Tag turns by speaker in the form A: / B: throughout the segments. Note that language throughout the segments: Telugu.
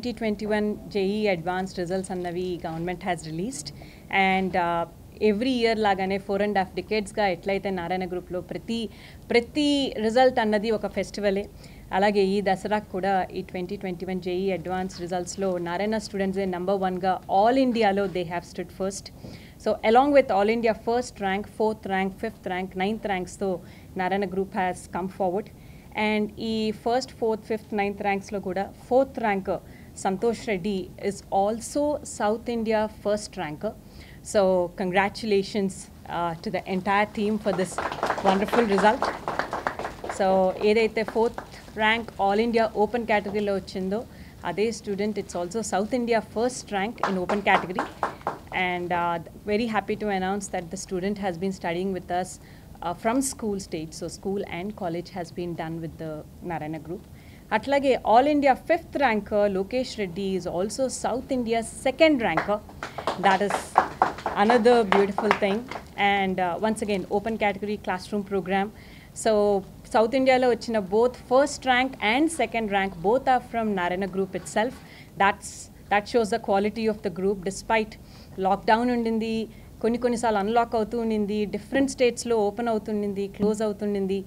A: 2021 JE advanced results అన్నవి government has released and every year లాగానే ఫోర్ అండ్ హాఫ్ డికేట్స్గా ఎట్లయితే నారాయణ గ్రూప్లో ప్రతి ప్రతి రిజల్ట్ అన్నది ఒక ఫెస్టివలే అలాగే ఈ దసరాకు కూడా ఈ twenty twenty one JEE advance రిజల్ట్స్లో నారాయణ స్టూడెంట్సే నెంబర్ వన్గా ఆల్ ఇండియాలో they have stood first so along with all India first rank fourth rank fifth rank ninth ర్యాంక్స్తో Narayana group has come forward and ఈ ఫస్ట్ ఫోర్త్ ఫిఫ్త్ నైన్త్ ర్యాంక్స్లో కూడా fourth rank Santosh Reddy is also South India first ranker. So congratulations uh, to the entire team for this wonderful result. So either fourth rank All India Open category lo chindo, Ade student it's also South India first rank in Open category, and uh, very happy to announce that the student has been studying with us uh, from school stage. So school and college has been done with the Narayana group. అట్లాగే all India fifth ranker Lokesh Reddy is also South India second ranker that is another beautiful thing and once again open category classroom program so South ఇండియాలో వచ్చిన both first rank and second rank both are from Narayana group itself that's that shows the quality of the group despite lockdown ఉండింది కొన్ని కొన్నిసార్లు అన్లాక్ అవుతూ ఉండింది డిఫరెంట్ స్టేట్స్లో ఓపెన్ అవుతుండింది క్లోజ్ అవుతుండింది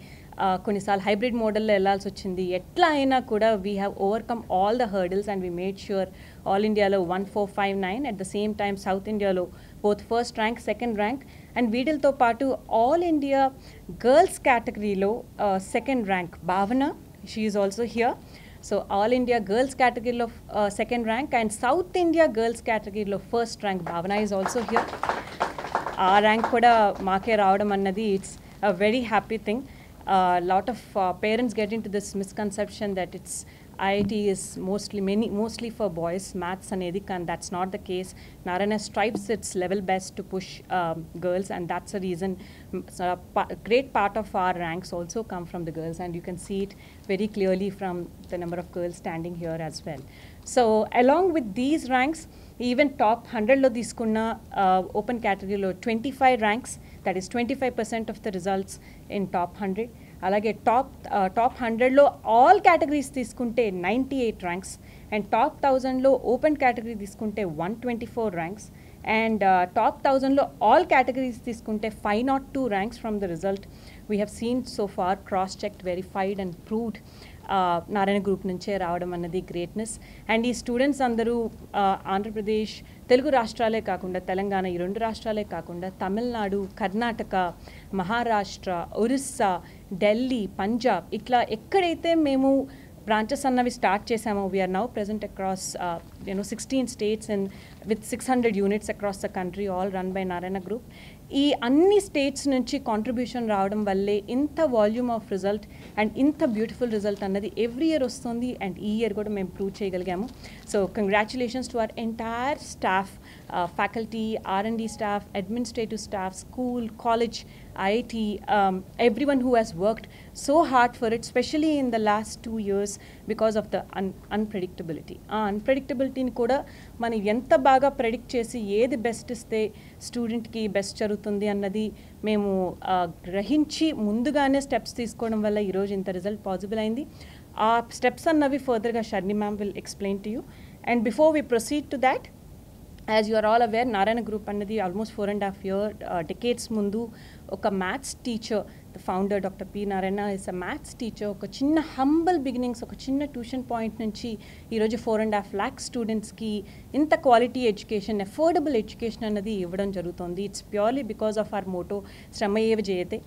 A: కొన్నిసార్లు హైబ్రిడ్ మోడల్లో వెళ్లాల్సి వచ్చింది ఎట్లా అయినా కూడా we have overcome all the hurdles and we made sure all ఇండియాలో one four five nine at the same time South ఇండియాలో both first rank second rank and వీటితో పాటు ఆల్ ఇండియా గర్ల్స్ కేటగిరీలో second rank Bhavana she is also here so all India girls కేటగిరీలో second rank and South India girls కేటగిరీలో first rank Bhavana is also here ఆ ర్యాంక్ కూడా మాకే రావడం అన్నది it's a very happy thing a lot of uh, parents get into this misconception that it's IIT is mostly many mostly for boys, maths and ethic, and that's not the case. Narayana strives its level best to push um, girls, and that's the reason so uh, a, great part of our ranks also come from the girls, and you can see it very clearly from the number of girls standing here as well. So along with these ranks, even top hundred తీసుకున్న ఓపెన్ కేటగిరీలో twenty five ranks that is twenty five percent of the in top hundred అలాగే టాప్ టాప్ హండ్రెడ్లో ఆల్ కేటగిరీస్ తీసుకుంటే ninety eight ranks and top థౌజండ్లో ఓపెన్ కేటగిరీ తీసుకుంటే one twenty four ranks and top థౌజండ్లో ఆల్ కేటగిరీస్ తీసుకుంటే five not two ranks from the result we have seen so far cross check verified and proved Narayana group నుంచే రావడం అన్నది గ్రేట్నెస్ అండ్ ఈ స్టూడెంట్స్ అందరూ ఆంధ్రప్రదేశ్ తెలుగు రాష్ట్రాలే కాకుండా తెలంగాణ ఈ రెండు రాష్ట్రాలే కాకుండా తమిళనాడు కర్ణాటక మహారాష్ట్ర ఒరిస్సా ఢిల్లీ పంజాబ్ ఇట్లా ఎక్కడైతే మేము బ్రాంచెస్ అన్నవి స్టార్ట్ చేసామో we are now present across you know sixteen states and with six hundred units across the country all run by Narayana group ఈ అన్ని స్టేట్స్ నుంచి కాంట్రిబ్యూషన్ రావడం వల్లే ఇంత వాల్యూమ్ ఆఫ్ రిజల్ట్ అండ్ ఇంత బ్యూటిఫుల్ రిజల్ట్ అన్నది ఎవ్రీ ఇయర్ వస్తుంది అండ్ ఈ ఇయర్ కూడా మేము ప్రూవ్ చేయగలిగాము so congratulations to our entire staff faculty are and staff administrative staff school college IIT, um, everyone who has worked so hard for it, especially in the last two years because of the un unpredictability. ఆ అన్ప్రెడిక్టబిలిటీని కూడా మనం ఎంత బాగా ప్రెడిక్ట్ చేసి ఏది బెస్ట్ ఇస్తే స్టూడెంట్కి బెస్ట్ జరుగుతుంది అన్నది మేము గ్రహించి ముందుగానే స్టెప్స్ తీసుకోవడం వల్ల ఈరోజు ఇంత రిజల్ట్ పాసిబుల్ అయింది ఆ స్టెప్స్ అన్నవి ఫర్దర్గా Sharni ma'am will explain to you and before we proceed to that as you are all aware Narayana group అన్నది almost four and half year decades ముందు ఒక maths teacher the founder doctor P Narayana is a maths teacher ఒక చిన్న హంబల్ బిగినింగ్స్ ఒక చిన్న ట్యూషన్ పాయింట్ నుంచి ఈరోజు ఫోర్ అండ్ హాఫ్ ల్యాక్స్ స్టూడెంట్స్కి ఇంత క్వాలిటీ ఎడ్యుకేషన్ అఫోర్డబుల్ ఎడ్యుకేషన్ అన్నది ఇవ్వడం జరుగుతుంది it's purely because of our motto శ్రమ ఏవి చేయతే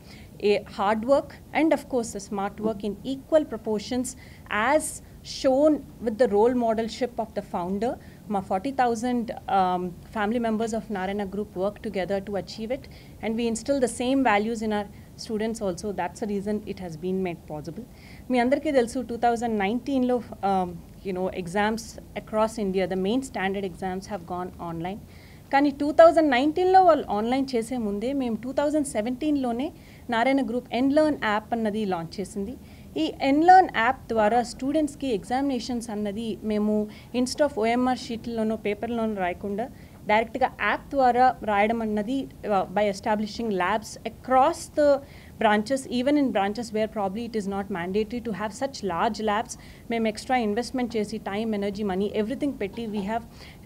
A: a hard work and of course smart work in equal proportions as shown with the role modelship of the founder మా forty thousand family members of Narayana group work together to achieve it and we instil the same values in our students also that's a reason it has been made possible మీ అందరికీ తెలుసు టూ థౌజండ్ నైన్టీన్లో you know exams across India the main standard exams have gone online కానీ టూ థౌజండ్ నైన్టీన్లో వాళ్ళు ఆన్లైన్ చేసే ముందే మేము టూ థౌజండ్ సెవెంటీన్లోనే Narayana group nLearn app అన్నది లాంచ్ చేసింది ఈ ఎన్లర్న్ యాప్ ద్వారా స్టూడెంట్స్కి ఎగ్జామినేషన్స్ అన్నది మేము ఇన్స్ట్ ఆఫ్ ఓఎంఆర్ షీట్లోనో పేపర్లోనో రాయకుండా డైరెక్ట్గా యాప్ ద్వారా రాయడం అన్నది by establishing labs across the branches even in branches where probably it is not mandatory to have such large labs మేము ఎక్స్ట్రా ఇన్వెస్ట్మెంట్ చేసి టైం ఎనర్జీ మనీ ఎవ్రీథింగ్ పెట్టి వీ హ్యావ్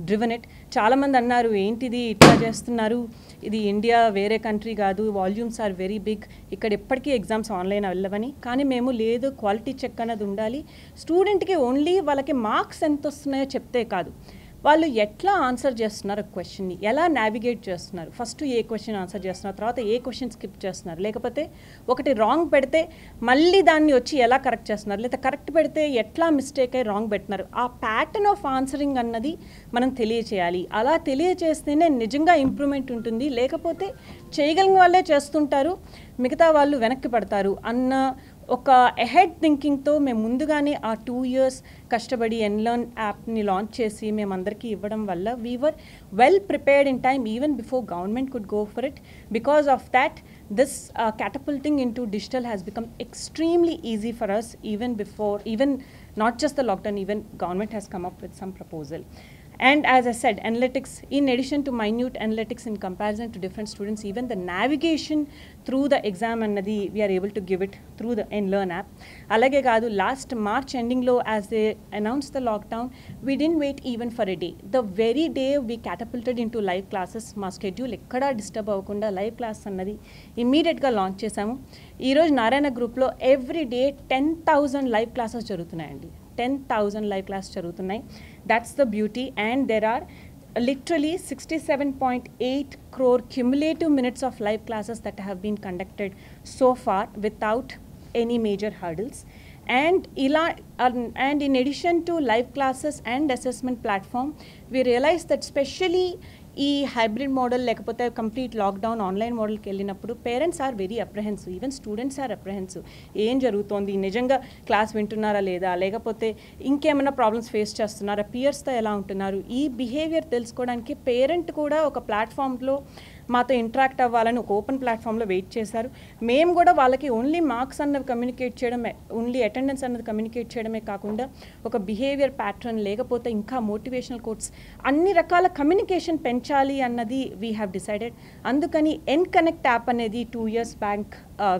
A: డ్రివన్ ఇట్ చాలామంది అన్నారు ఏంటిది ఇట్లా చేస్తున్నారు ఇది ఇండియా వేరే కంట్రీ కాదు వాల్యూమ్స్ ఆర్ వెరీ బిగ్ ఇక్కడ ఎప్పటికీ ఎగ్జామ్స్ ఆన్లైన్ వెళ్ళవని కానీ మేము లేదు క్వాలిటీ చెక్ అన్నది ఉండాలి స్టూడెంట్కి ఓన్లీ వాళ్ళకి మార్క్స్ ఎంత వస్తున్నాయో చెప్తే కాదు వాళ్ళు ఎట్లా ఆన్సర్ చేస్తున్నారు క్వశ్చన్ని ఎలా నావిగేట్ చేస్తున్నారు ఫస్ట్ ఏ క్వశ్చన్ ఆన్సర్ చేస్తున్నారు తర్వాత ఏ క్వశ్చన్ స్కిప్ చేస్తున్నారు లేకపోతే ఒకటి రాంగ్ పెడితే మళ్ళీ దాన్ని వచ్చి ఎలా కరెక్ట్ చేస్తున్నారు లేదా కరెక్ట్ పెడితే ఎట్లా మిస్టేక్ అయ్యి రాంగ్ పెట్టినారు ఆ ప్యాటర్న్ ఆఫ్ ఆన్సరింగ్ అన్నది మనం తెలియచేయాలి అలా తెలియచేస్తేనే నిజంగా ఇంప్రూవ్మెంట్ ఉంటుంది లేకపోతే చేయగలిగిన వాళ్ళే చేస్తుంటారు మిగతా వాళ్ళు వెనక్కి పడతారు అన్న ఒక ఎహెడ్ థింకింగ్తో మేము ముందుగానే ఆ టూ ఇయర్స్ కష్టపడి ఎన్లర్న్ యాప్ని లాంచ్ చేసి మేమందరికీ ఇవ్వడం వల్ల we were well prepared in time even before government could go for it because of that this uh, catapulting into digital has become extremely easy for us even before even not just the lockdown even government has come up with some proposal And as I said, analytics, in addition to minute analytics in comparison to different students, even the navigation through the exam and the, we are able to give it through the NLearn app. Alage Gadu, last March ending low, as they announced the lockdown, we didn't wait even for a day. The very day we catapulted into live classes, మా షెడ్యూల్ ఎక్కడా డిస్టర్బ్ అవ్వకుండా లైవ్ క్లాస్ అన్నది ఇమ్మీడియట్గా లాంచ్ చేశాము ఈరోజు నారాయణ గ్రూప్లో every day ten thousand live classes జరుగుతున్నాయండి 10,000 live live are done. That's the beauty. And there are literally 67.8 crore cumulative minutes of live classes that have been conducted so far without any major hurdles. And, um, and in addition to live classes and assessment platform, we realized that especially ఈ హైబ్రిడ్ మోడల్ లేకపోతే కంప్లీట్ లాక్డౌన్ ఆన్లైన్ మోడల్కి వెళ్ళినప్పుడు parents are very apprehensive even students are apprehensive ఏం జరుగుతోంది నిజంగా క్లాస్ వింటున్నారా లేదా లేకపోతే ఇంకేమైనా ప్రాబ్లమ్స్ ఫేస్ చేస్తున్నారా పియర్స్తో ఎలా ఉంటున్నారు ఈ బిహేవియర్ తెలుసుకోవడానికి పేరెంట్ కూడా ఒక ప్లాట్ఫామ్లో మాతో ఇంటరాక్ట్ అవ్వాలని ఒక ఓపెన్ ప్లాట్ఫామ్లో వెయిట్ చేశారు మేము కూడా వాళ్ళకి ఓన్లీ మార్క్స్ అన్నది కమ్యూనికేట్ చేయడమే ఓన్లీ అటెండెన్స్ అన్నది కమ్యూనికేట్ చేయడమే కాకుండా ఒక బిహేవియర్ ప్యాటర్న్ లేకపోతే ఇంకా మోటివేషనల్ కోట్స్ అన్ని రకాల కమ్యూనికేషన్ పెంచాలి అన్నది వీ హ్యావ్ డిసైడెడ్ అందుకని ఎన్ కనెక్ట్ యాప్ అనేది two years back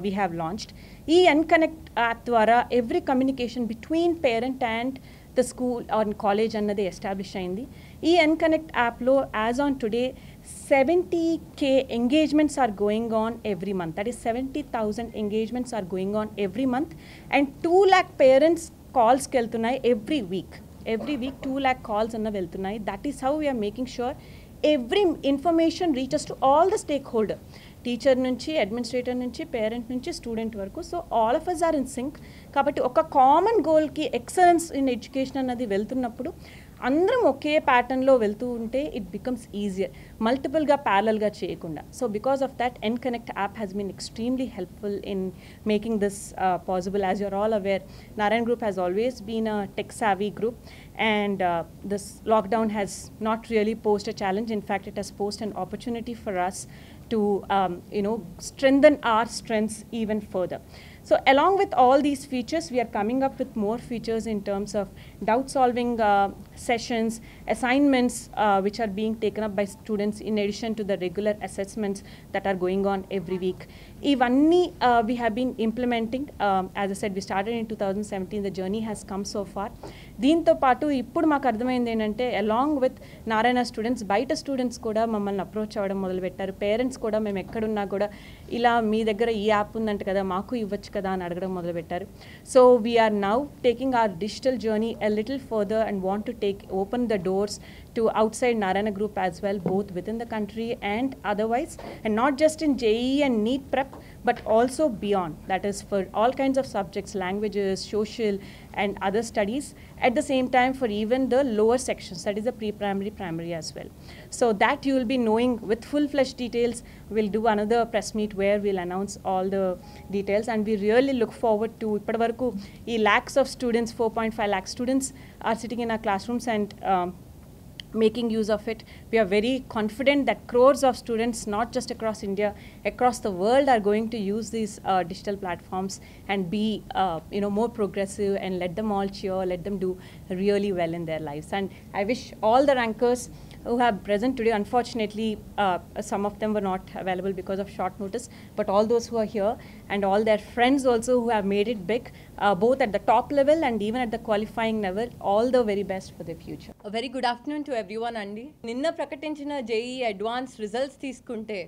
A: we have launched ఈ ఎన్ కనెక్ట్ యాప్ ద్వారా every communication between parent and the school or college అన్నది ఎస్టాబ్లిష్ అయింది ఈ ఎన్ కనెక్ట్ యాప్లో as on today 70k engagements are going on every month. That is 70,000 engagements are going on every month, and 2 lakh parents calls keltunai every week. Every week, 2 lakh calls anna veltunai. That is how we are making sure every information reaches to all the stakeholder. Teacher నుంచి అడ్మినిస్ట్రేటర్ నుంచి పేరెంట్ నుంచి స్టూడెంట్ వరకు so all of us are in sync కాబట్టి ఒక కామన్ గోల్కి ఎక్సలెన్స్ ఇన్ ఎడ్యుకేషన్ అన్నది వెళ్తున్నప్పుడు అందరం ఒకే ప్యాటర్న్లో వెళ్తూ ఉంటే ఇట్ బికమ్స్ ఈజియర్ మల్టిపుల్గా ప్యారల్గా చేయకుండా so because of that nConnect app has been extremely helpful in making this possible as you're all aware Narayana group has always been a tech savvy group and this lockdown has not really posed a challenge challenge. In fact, it posed posed opportunity for us to um, you know strengthen our strengths even further. So along with all these features, we are coming up with more features in terms of doubt solving uh, sessions, assignments uh, which are being taken up by students in addition to the regular assessments that are going on every week. Ivani uh, we have been implementing, um, as I said, we started in 2017, the journey has come so far. దీంతో పాటు ఇప్పుడు మాకు అర్థమైంది ఏంటంటే అలాంగ్ విత్ నారాయణ స్టూడెంట్స్ బయట స్టూడెంట్స్ కూడా మమ్మల్ని అప్రోచ్ అవ్వడం మొదలుపెట్టారు పేరెంట్స్ కూడా మేము ఎక్కడున్నా కూడా Ilam మీ దగ్గర ఈ యాప్ ఉందంట కదా మాకు ఇవ్వచ్చు కదా అని అడగడం మొదలుపెట్టారు so we are now taking our digital journey a little further and want to take open the doors to outside Narayana Group as well, both within the country and otherwise, and not just in JE and neat prep, but also beyond. That is for all kinds of subjects, languages, social, and other studies. At the same time, for even the lower sections, that is the pre-primary, primary as well. So that you will be knowing with full-fledged details we'll do another press meet where we'll announce all the details and we really look forward to ఇప్పటి వరకు lakhs of students 4.5 lakh students are sitting in our classrooms and um, making use of it. We are very confident that crores of students, not just across India, across the world, are going to use these uh, digital platforms and be, uh, you know, more progressive and let them all cheer, let them do really well in their lives. And I wish all the rankers. who have present today. Unfortunately, uh, some of them were not available because of short notice, but all those who are here and all their friends also who have made it big, uh, both at the top level and even at the qualifying level, all the very best for the future.
B: A very good afternoon to everyone, Andy. నిన్న ప్రకటించిన జేఈ అడ్వాన్స్ రిజల్ట్స్ తీసుకుంటే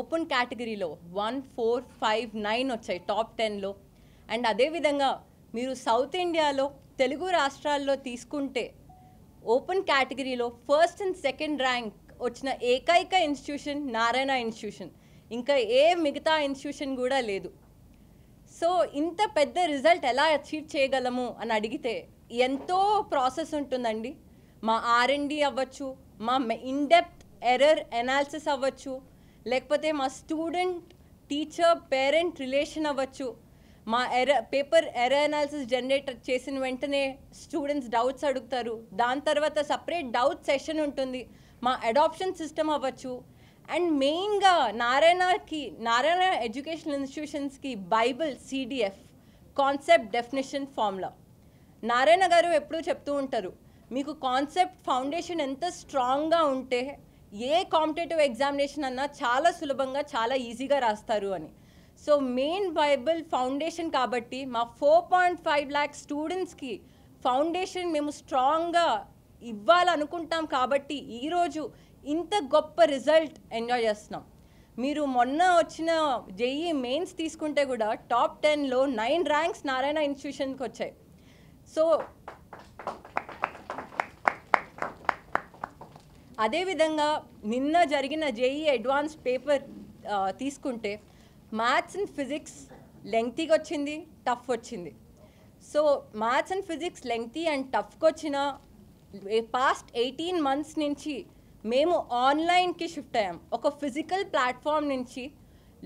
B: ఓపెన్ కేటగిరీలో వన్ ఫోర్ ఫైవ్ నైన్ వచ్చాయి టాప్ టెన్లో అండ్ అదేవిధంగా మీరు సౌత్ ఇండియాలో తెలుగు రాష్ట్రాల్లో తీసుకుంటే ఓపెన్ కేటగిరీలో ఫస్ట్ అండ్ సెకండ్ ర్యాంక్ వచ్చిన ఏకైక ఇన్స్టిట్యూషన్ నారాయణ ఇన్స్టిట్యూషన్ ఇంకా ఏ మిగతా ఇన్స్టిట్యూషన్ కూడా లేదు సో ఇంత పెద్ద రిజల్ట్ ఎలా అచీవ్ చేయగలము అని అడిగితే ఎంతో ప్రాసెస్ ఉంటుందండి మా ఆర్ఎండి అవ్వచ్చు మా ఇన్డెప్త్ ఎర్రర్ ఎనాలిసిస్ అవ్వచ్చు లేకపోతే మా స్టూడెంట్ టీచర్ పేరెంట్ రిలేషన్ అవ్వచ్చు మా ఎర పేపర్ ఎర అనాలిసిస్ జనరేట్ చేసిన వెంటనే స్టూడెంట్స్ డౌట్స్ అడుగుతారు దాని తర్వాత సపరేట్ డౌట్ సెషన్ ఉంటుంది మా అడాప్షన్ సిస్టమ్ అవ్వచ్చు అండ్ మెయిన్గా నారాయణకి నారాయణ ఎడ్యుకేషనల్ ఇన్స్టిట్యూషన్స్కి bible CDF concept definition formula Narayana garu ఎప్పుడూ చెప్తూ ఉంటారు మీకు కాన్సెప్ట్ ఫౌండేషన్ ఎంత స్ట్రాంగ్గా ఉంటే ఏ కాంపిటేటివ్ ఎగ్జామినేషన్ అన్నా చాలా సులభంగా చాలా ఈజీగా రాస్తారు అని సో మెయిన్ బైబిల్ ఫౌండేషన్ కాబట్టి మా ఫోర్ పాయింట్ ఫైవ్ ల్యాక్ స్టూడెంట్స్కి ఫౌండేషన్ మేము స్ట్రాంగ్గా ఇవ్వాలనుకుంటాం కాబట్టి ఈరోజు ఇంత గొప్ప రిజల్ట్ ఎంజాయ్ చేస్తున్నాం మీరు మొన్న వచ్చిన జేఈ మెయిన్స్ తీసుకుంటే కూడా టాప్ టెన్లో నైన్ ర్యాంక్స్ నారాయణ ఇన్స్టిట్యూషన్కి వచ్చాయి సో అదేవిధంగా నిన్న జరిగిన జేఈ అడ్వాన్స్ పేపర్ తీసుకుంటే మ్యాథ్స్ అండ్ ఫిజిక్స్ లెంగ్తీగా వచ్చింది టఫ్ వచ్చింది so maths and physics lengthy and టఫ్కి వచ్చిన పాస్ట్ ఎయిటీన్ మంత్స్ నుంచి మేము ఆన్లైన్కి షిఫ్ట్ అయ్యాం ఒక ఫిజికల్ ప్లాట్ఫామ్ నుంచి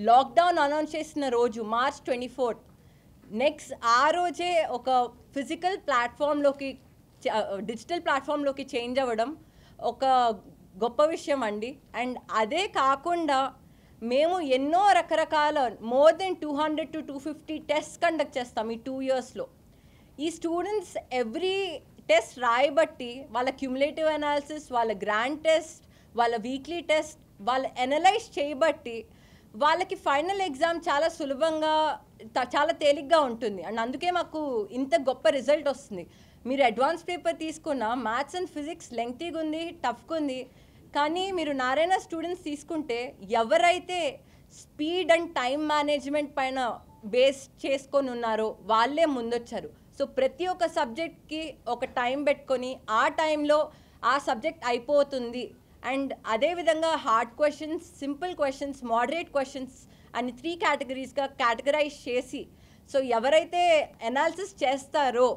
B: లాక్డౌన్ అనౌన్స్ చేసిన రోజు మార్చ్ ట్వంటీ ఫోర్త్ నెక్స్ట్ ఆ రోజే ఒక ఫిజికల్ ప్లాట్ఫామ్లోకి డిజిటల్ ప్లాట్ఫామ్లోకి చేంజ్ అవ్వడం ఒక గొప్ప విషయం అండి అండ్ అదే కాకుండా మేము ఎన్నో రకరకాల more than two hundred to two fifty test conduct చేస్తాం ఈ టూ ఇయర్స్లో ఈ స్టూడెంట్స్ ఎవ్రీ టెస్ట్ రాయబట్టి వాళ్ళ క్యుములేటివ్ అనాలిసిస్ వాళ్ళ గ్రాండ్ టెస్ట్ వాళ్ళ వీక్లీ టెస్ట్ వాళ్ళ ఎనలైజ్ చేయబట్టి వాళ్ళకి ఫైనల్ ఎగ్జామ్ చాలా సులభంగా చాలా తేలిగ్గా ఉంటుంది అండ్ అందుకే మాకు ఇంత గొప్ప రిజల్ట్ వస్తుంది మీరు అడ్వాన్స్ పేపర్ తీసుకున్న మ్యాథ్స్ అండ్ ఫిజిక్స్ లెంగ్తీగా ఉంది టఫ్గా ఉంది కానీ మీరు నారాయణ స్టూడెంట్స్ తీసుకుంటే ఎవరైతే స్పీడ్ అండ్ టైం మేనేజ్మెంట్ పైన బేస్ చేసుకొని ఉన్నారో వాళ్ళే ముందొచ్చారు సో ప్రతి ఒక్క సబ్జెక్ట్కి ఒక టైం పెట్టుకొని ఆ టైంలో ఆ సబ్జెక్ట్ అయిపోతుంది అండ్ అదేవిధంగా hard questions simple questions moderate questions అని త్రీ కేటగిరీస్గా కేటగరైజ్ చేసి సో ఎవరైతే ఎనాలిసిస్ చేస్తారో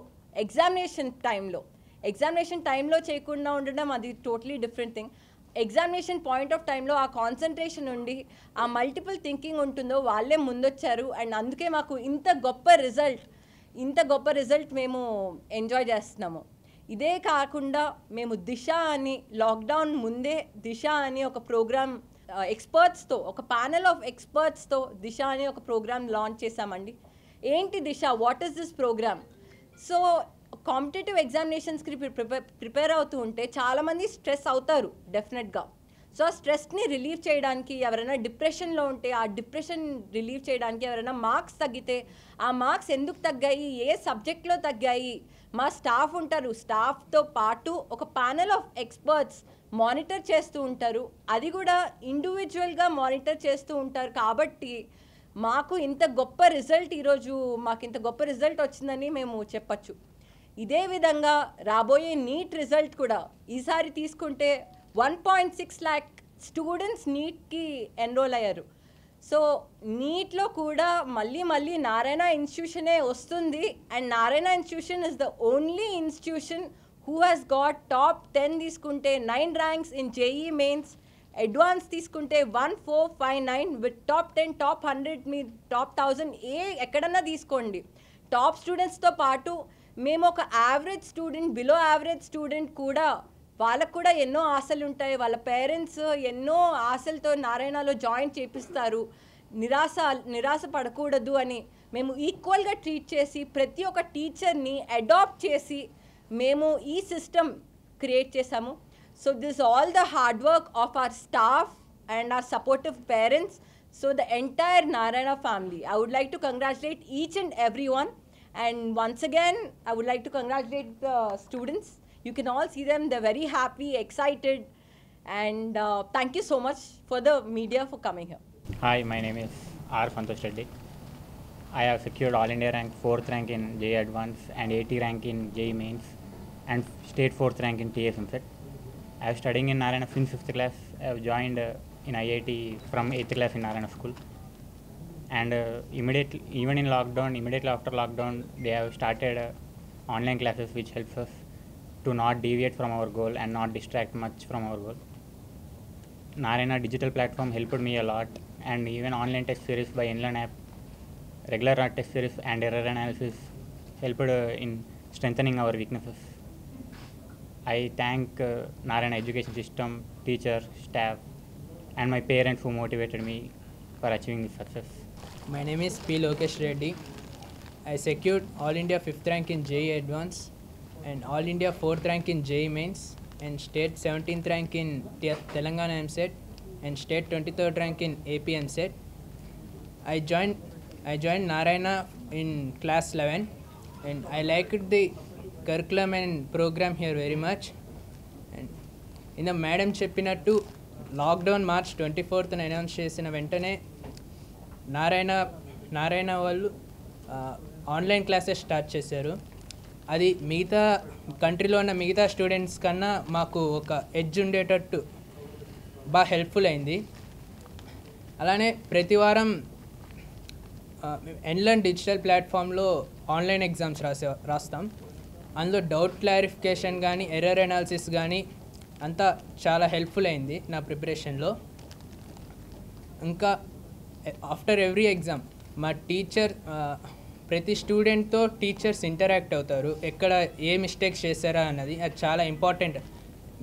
B: ఎగ్జామినేషన్ టైంలో ఎగ్జామినేషన్ టైంలో చేయకుండా ఉండడం అది totally different thing examination point of టైంలో ఆ కాన్సన్ట్రేషన్ ఉండి ఆ మల్టిపుల్ థింకింగ్ ఉంటుందో వాళ్ళే ముందొచ్చారు అండ్ అందుకే మాకు ఇంత గొప్ప రిజల్ట్ ఇంత గొప్ప రిజల్ట్ మేము ఎంజాయ్ చేస్తున్నాము ఇదే కాకుండా మేము దిశ అని లాక్డౌన్ ముందే దిశ అని ఒక ప్రోగ్రామ్ ఎక్స్పర్ట్స్తో ఒక ప్యానెల్ ఆఫ్ ఎక్స్పర్ట్స్తో దిశ అని ఒక ప్రోగ్రామ్ లాంచ్ చేశామండి ఏంటి Disha what is this program so competitive ఎగ్జామినేషన్స్కి ప్రిపేర్ అవుతూ ఉంటే చాలామంది స్ట్రెస్ అవుతారు డెఫినెట్గా సో ఆ స్ట్రెస్ని రిలీవ్ చేయడానికి ఎవరైనా డిప్రెషన్లో ఉంటే ఆ డిప్రెషన్ రిలీవ్ చేయడానికి ఎవరైనా మార్క్స్ తగ్గితే ఆ మార్క్స్ ఎందుకు తగ్గాయి ఏ సబ్జెక్ట్లో తగ్గాయి మా స్టాఫ్ ఉంటారు స్టాఫ్తో పాటు ఒక ప్యానల్ ఆఫ్ ఎక్స్పర్ట్స్ మానిటర్ చేస్తూ ఉంటారు అది కూడా ఇండివిజువల్గా మానిటర్ చేస్తూ ఉంటారు కాబట్టి మాకు ఇంత గొప్ప రిజల్ట్ ఈరోజు మాకు ఇంత గొప్ప రిజల్ట్ వచ్చిందని మేము చెప్పచ్చు ఇదే విధంగా రాబోయే నీట్ రిజల్ట్ కూడా ఈసారి తీసుకుంటే one point six lakh students నీట్కి ఎన్రోల్ అయ్యారు సో నీట్లో కూడా మళ్ళీ మళ్ళీ నారాయణ ఇన్స్టిట్యూషనే వస్తుంది and Narayana institution is the only institution who has got top ten తీసుకుంటే nine ranks in JEE mains advance తీసుకుంటే one four five nine with top ten top hundred మీ టాప్ థౌజండ్ ఏ ఎక్కడన్నా తీసుకోండి టాప్ స్టూడెంట్స్తో పాటు మేము ఒక average student below average student కూడా వాళ్ళకు కూడా ఎన్నో ఆశలు ఉంటాయి వాళ్ళ పేరెంట్స్ ఎన్నో ఆశలతో నారాయణలో జాయిన్ చేపిస్తారు నిరాశ నిరాశ పడకూడదు అని మేము ఈక్వల్గా ట్రీట్ చేసి ప్రతి ఒక్క టీచర్ని అడాప్ట్ చేసి మేము ఈ సిస్టమ్ క్రియేట్ చేసాము so this all the hard work of our staff and our supportive parents so the entire Narayana family I would like to congratulate each and every one And once again, I would like to congratulate the students. You can all see them. They're very happy, excited. And uh, thank you so much for the media for coming here.
C: Hi, my name is R. Santosh Reddy. I have secured All India rank 4th rank in J Advanced and 80 rank in J Mains and state 4th rank in TSMSET. I am studying in Narayana since 5th class. I have joined uh, in IIT from 8th class in Narayana school and uh, immediately even in lockdown immediately after lockdown they have started uh, online classes which helps us to not deviate from our goal and not distract much from our goal narayana digital platform helped me a lot and even online test series by inland app regular test series and error analysis helped uh, in strengthening our weaknesses i thank uh, education system teacher staff and my parents who motivated me for achieving this success my name is P. Lokesh Reddy. I secured All India 5th rank in JE Advanced and All India 4th rank in JE Mains and State 17th rank in Telangana MSET and State 23rd rank in AP MSET. I joined, I joined Narayana in class 11 and I liked the curriculum and program here very much. And in the madam చెప్పినట్టు lockdown March 24th and announce చేసిన వెంటనే నారాయణ నారాయణ వాళ్ళు ఆన్లైన్ క్లాసెస్ స్టార్ట్ చేశారు అది మిగతా కంట్రీలో ఉన్న మిగతా స్టూడెంట్స్ కన్నా మాకు ఒక ఎడ్జ్ ఉండేటట్టు బాగా హెల్ప్ఫుల్ అయింది అలానే ప్రతి వారం ఎన్లర్న్ డిజిటల్ ప్లాట్ఫామ్లో ఆన్లైన్ ఎగ్జామ్స్ రాసే రాస్తాం అందులో డౌట్ క్లారిఫికేషన్ కానీ ఎర్రర్ అనాలిసిస్ కానీ అంతా చాలా హెల్ప్ఫుల్ అయింది నా ప్రిపరేషన్లో ఇంకా ఆఫ్టర్ ఎవ్రీ ఎగ్జామ్ మా టీచర్ ప్రతి స్టూడెంట్తో టీచర్స్ ఇంటరాక్ట్ అవుతారు ఎక్కడ ఏ మిస్టేక్స్ చేశారా అన్నది అది చాలా ఇంపార్టెంట్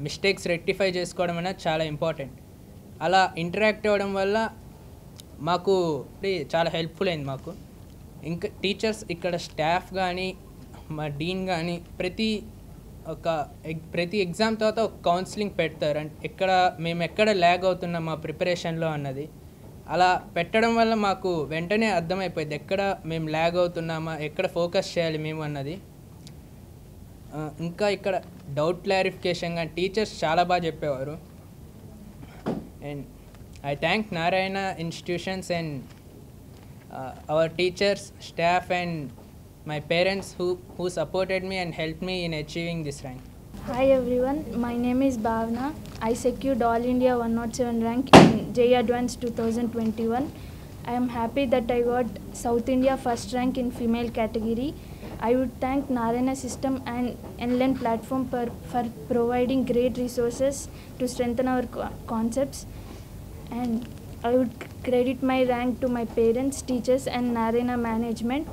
C: మిస్టేక్స్ రెక్టిఫై చేసుకోవడం అనేది చాలా ఇంపార్టెంట్ అలా ఇంటరాక్ట్ అవ్వడం వల్ల మాకు చాలా హెల్ప్ఫుల్ అయింది మాకు ఇంకా టీచర్స్ ఇక్కడ స్టాఫ్ కానీ మా డీన్ కానీ ప్రతి ఒక ప్రతి ఎగ్జామ్ తర్వాత ఒక కౌన్సిలింగ్ పెడతారు అండ్ ఎక్కడ మేము ఎక్కడ ల్యాగ్ అవుతున్నాం మా ప్రిపరేషన్లో అన్నది అలా పెట్టడం వల్ల మాకు వెంటనే అర్థమైపోయింది ఎక్కడ మేము ల్యాగ్ అవుతున్నామా ఎక్కడ ఫోకస్ చేయాలి మేము అన్నది ఇంకా ఇక్కడ డౌట్ క్లారిఫికేషన్ కానీ టీచర్స్ చాలా బాగా చెప్పేవారు and I thank Narayana institutions and our teachers staff and my parents who who supported me and help me in achieving this rank Hi everyone, my name is Bhavna. I secured All India 107 rank in J Advanced 2021. I am happy that I got South India first rank in female category. I would thank Narayana System and NLEN platform per, for providing great resources to strengthen our co concepts. And I would credit my rank to my parents, teachers and Narayana management.